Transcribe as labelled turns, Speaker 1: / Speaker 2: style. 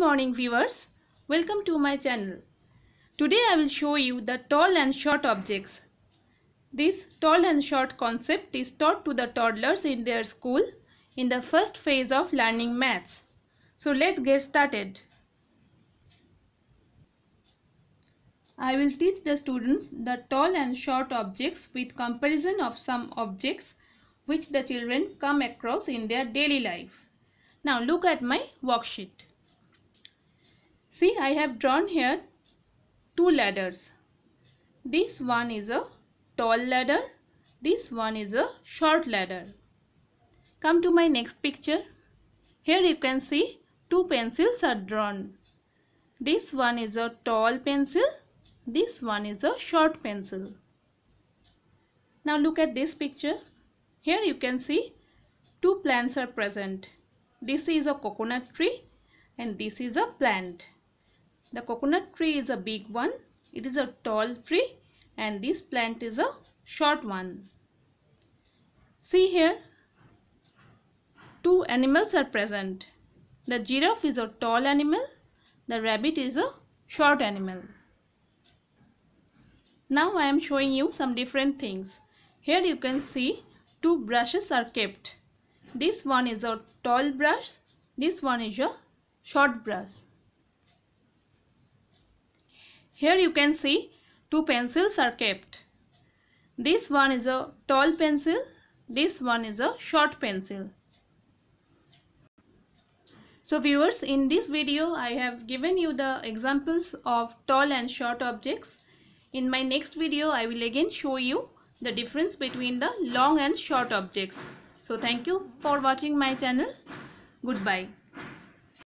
Speaker 1: morning viewers. Welcome to my channel. Today I will show you the tall and short objects. This tall and short concept is taught to the toddlers in their school in the first phase of learning maths. So let's get started. I will teach the students the tall and short objects with comparison of some objects which the children come across in their daily life. Now look at my worksheet. See, I have drawn here two ladders. This one is a tall ladder. This one is a short ladder. Come to my next picture. Here you can see two pencils are drawn. This one is a tall pencil. This one is a short pencil. Now look at this picture. Here you can see two plants are present. This is a coconut tree and this is a plant. The coconut tree is a big one. It is a tall tree and this plant is a short one. See here, two animals are present. The giraffe is a tall animal. The rabbit is a short animal. Now I am showing you some different things. Here you can see two brushes are kept. This one is a tall brush. This one is a short brush. Here you can see two pencils are kept. This one is a tall pencil, this one is a short pencil. So viewers, in this video I have given you the examples of tall and short objects. In my next video I will again show you the difference between the long and short objects. So thank you for watching my channel. Goodbye.